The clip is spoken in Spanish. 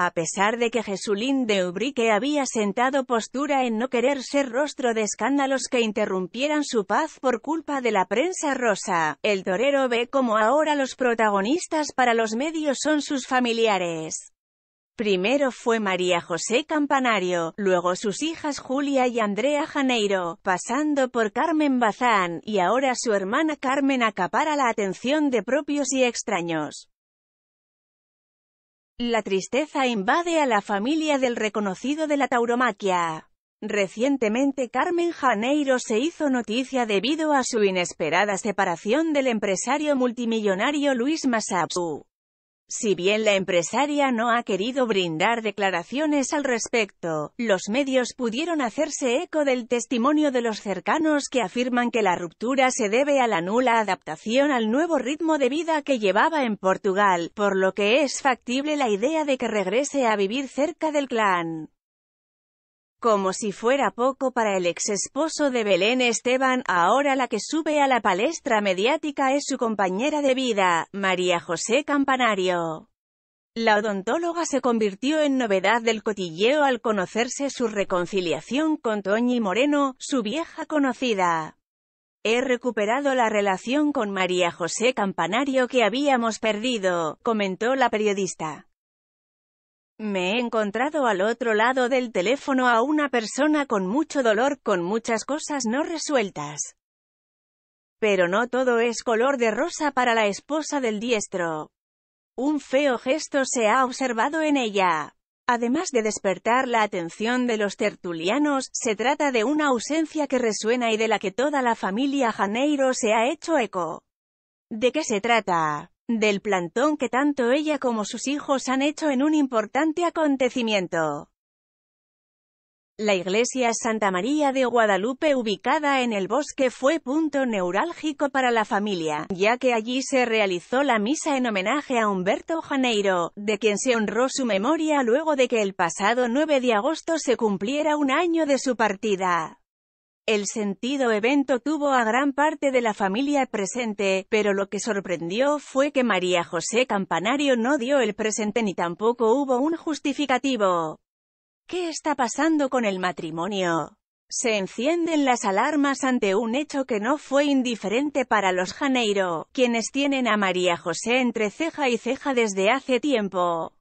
A pesar de que Jesulín de Ubrique había sentado postura en no querer ser rostro de escándalos que interrumpieran su paz por culpa de la prensa rosa, el torero ve como ahora los protagonistas para los medios son sus familiares. Primero fue María José Campanario, luego sus hijas Julia y Andrea Janeiro, pasando por Carmen Bazán, y ahora su hermana Carmen acapara la atención de propios y extraños. La tristeza invade a la familia del reconocido de la tauromaquia. Recientemente Carmen Janeiro se hizo noticia debido a su inesperada separación del empresario multimillonario Luis Masapsu. Si bien la empresaria no ha querido brindar declaraciones al respecto, los medios pudieron hacerse eco del testimonio de los cercanos que afirman que la ruptura se debe a la nula adaptación al nuevo ritmo de vida que llevaba en Portugal, por lo que es factible la idea de que regrese a vivir cerca del clan. Como si fuera poco para el ex esposo de Belén Esteban, ahora la que sube a la palestra mediática es su compañera de vida, María José Campanario. La odontóloga se convirtió en novedad del cotilleo al conocerse su reconciliación con Toñi Moreno, su vieja conocida. He recuperado la relación con María José Campanario que habíamos perdido, comentó la periodista. Me he encontrado al otro lado del teléfono a una persona con mucho dolor, con muchas cosas no resueltas. Pero no todo es color de rosa para la esposa del diestro. Un feo gesto se ha observado en ella. Además de despertar la atención de los tertulianos, se trata de una ausencia que resuena y de la que toda la familia Janeiro se ha hecho eco. ¿De qué se trata? del plantón que tanto ella como sus hijos han hecho en un importante acontecimiento. La iglesia Santa María de Guadalupe ubicada en el bosque fue punto neurálgico para la familia, ya que allí se realizó la misa en homenaje a Humberto Janeiro, de quien se honró su memoria luego de que el pasado 9 de agosto se cumpliera un año de su partida. El sentido evento tuvo a gran parte de la familia presente, pero lo que sorprendió fue que María José Campanario no dio el presente ni tampoco hubo un justificativo. ¿Qué está pasando con el matrimonio? Se encienden las alarmas ante un hecho que no fue indiferente para los Janeiro, quienes tienen a María José entre ceja y ceja desde hace tiempo.